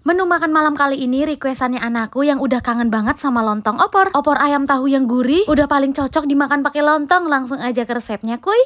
Menu makan malam kali ini requestannya anakku yang udah kangen banget sama lontong opor. Opor ayam tahu yang gurih udah paling cocok dimakan pakai lontong. Langsung aja ke resepnya, kuy.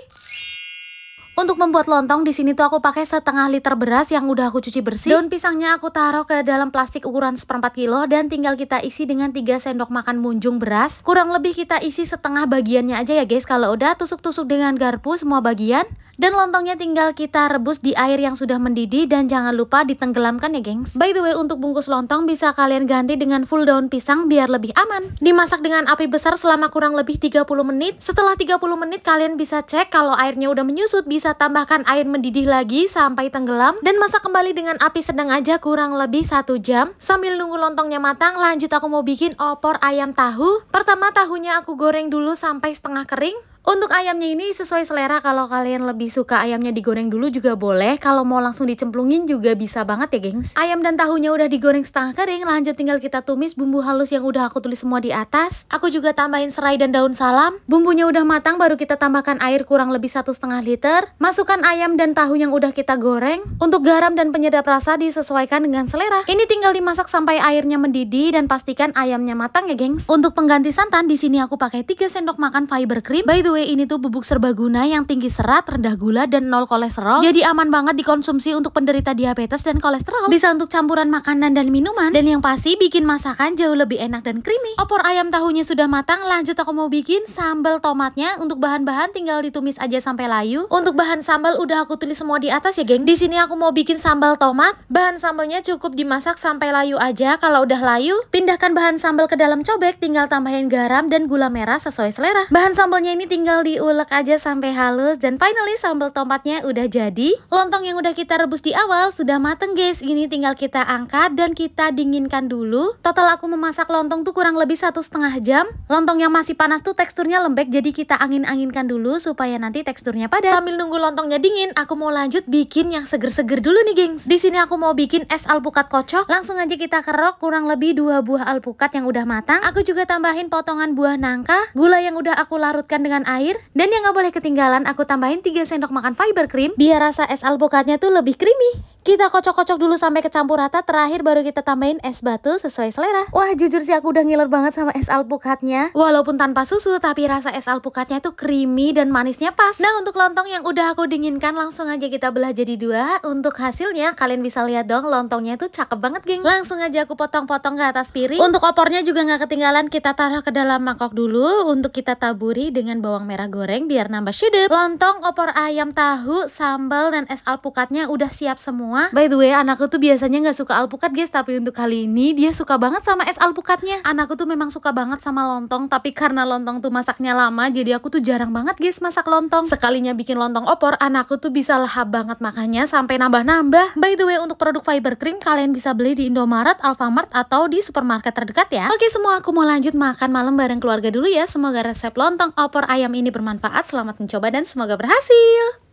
Untuk membuat lontong di sini tuh aku pakai setengah liter beras yang udah aku cuci bersih. Daun pisangnya aku taruh ke dalam plastik ukuran seperempat kilo dan tinggal kita isi dengan 3 sendok makan munjung beras. Kurang lebih kita isi setengah bagiannya aja ya guys. Kalau udah tusuk-tusuk dengan garpu semua bagian. Dan lontongnya tinggal kita rebus di air yang sudah mendidih dan jangan lupa ditenggelamkan ya gengs. By the way untuk bungkus lontong bisa kalian ganti dengan full daun pisang biar lebih aman. Dimasak dengan api besar selama kurang lebih 30 menit. Setelah 30 menit kalian bisa cek kalau airnya udah menyusut bisa bisa tambahkan air mendidih lagi sampai tenggelam dan masak kembali dengan api sedang aja kurang lebih satu jam. Sambil nunggu lontongnya matang, lanjut aku mau bikin opor ayam tahu. Pertama tahunya aku goreng dulu sampai setengah kering. Untuk ayamnya ini sesuai selera kalau kalian lebih suka ayamnya digoreng dulu juga boleh Kalau mau langsung dicemplungin juga bisa banget ya gengs Ayam dan tahunya udah digoreng setengah kering Lanjut tinggal kita tumis bumbu halus yang udah aku tulis semua di atas Aku juga tambahin serai dan daun salam Bumbunya udah matang baru kita tambahkan air kurang lebih satu setengah liter Masukkan ayam dan tahu yang udah kita goreng Untuk garam dan penyedap rasa disesuaikan dengan selera Ini tinggal dimasak sampai airnya mendidih dan pastikan ayamnya matang ya gengs Untuk pengganti santan di sini aku pakai 3 sendok makan fiber cream By the Kue ini tuh bubuk serbaguna yang tinggi serat, rendah gula, dan nol kolesterol. Jadi aman banget dikonsumsi untuk penderita diabetes dan kolesterol. Bisa untuk campuran makanan dan minuman. Dan yang pasti bikin masakan jauh lebih enak dan creamy. Opor ayam tahunya sudah matang, lanjut aku mau bikin sambal tomatnya. Untuk bahan-bahan tinggal ditumis aja sampai layu. Untuk bahan sambal udah aku tulis semua di atas ya geng. Di sini aku mau bikin sambal tomat. Bahan sambalnya cukup dimasak sampai layu aja. Kalau udah layu, pindahkan bahan sambal ke dalam cobek. Tinggal tambahin garam dan gula merah sesuai selera. Bahan sambalnya ini tinggal tinggal diulek aja sampai halus dan finally sambal tomatnya udah jadi. Lontong yang udah kita rebus di awal sudah mateng guys. Ini tinggal kita angkat dan kita dinginkan dulu. Total aku memasak lontong tuh kurang lebih satu setengah jam. Lontong yang masih panas tuh teksturnya lembek jadi kita angin-anginkan dulu supaya nanti teksturnya padat. Sambil nunggu lontongnya dingin, aku mau lanjut bikin yang seger-seger dulu nih gengs. Di sini aku mau bikin es alpukat kocok. Langsung aja kita kerok kurang lebih dua buah alpukat yang udah matang. Aku juga tambahin potongan buah nangka, gula yang udah aku larutkan dengan air. Dan yang nggak boleh ketinggalan, aku tambahin 3 sendok makan fiber cream biar rasa es alpukatnya tuh lebih creamy. Kita kocok-kocok dulu sampai kecampur rata, terakhir baru kita tambahin es batu sesuai selera. Wah, jujur sih aku udah ngiler banget sama es alpukatnya. Walaupun tanpa susu, tapi rasa es alpukatnya itu creamy dan manisnya pas. Nah, untuk lontong yang udah aku dinginkan, langsung aja kita belah jadi dua. Untuk hasilnya, kalian bisa lihat dong lontongnya itu cakep banget, geng. Langsung aja aku potong-potong ke atas piring. Untuk opornya juga nggak ketinggalan, kita taruh ke dalam mangkok dulu untuk kita taburi dengan bawang merah goreng biar nambah sedap. Lontong, opor ayam, tahu, sambal, dan es alpukatnya udah siap semua semua. By the way, anakku tuh biasanya gak suka alpukat guys, tapi untuk kali ini dia suka banget sama es alpukatnya. Anakku tuh memang suka banget sama lontong, tapi karena lontong tuh masaknya lama, jadi aku tuh jarang banget guys masak lontong. Sekalinya bikin lontong opor, anakku tuh bisa lahap banget makannya sampai nambah-nambah. By the way, untuk produk fiber cream kalian bisa beli di Indomaret, Alfamart, atau di supermarket terdekat ya. Oke semua, aku mau lanjut makan malam bareng keluarga dulu ya. Semoga resep lontong opor ayam ini bermanfaat. Selamat mencoba dan semoga berhasil.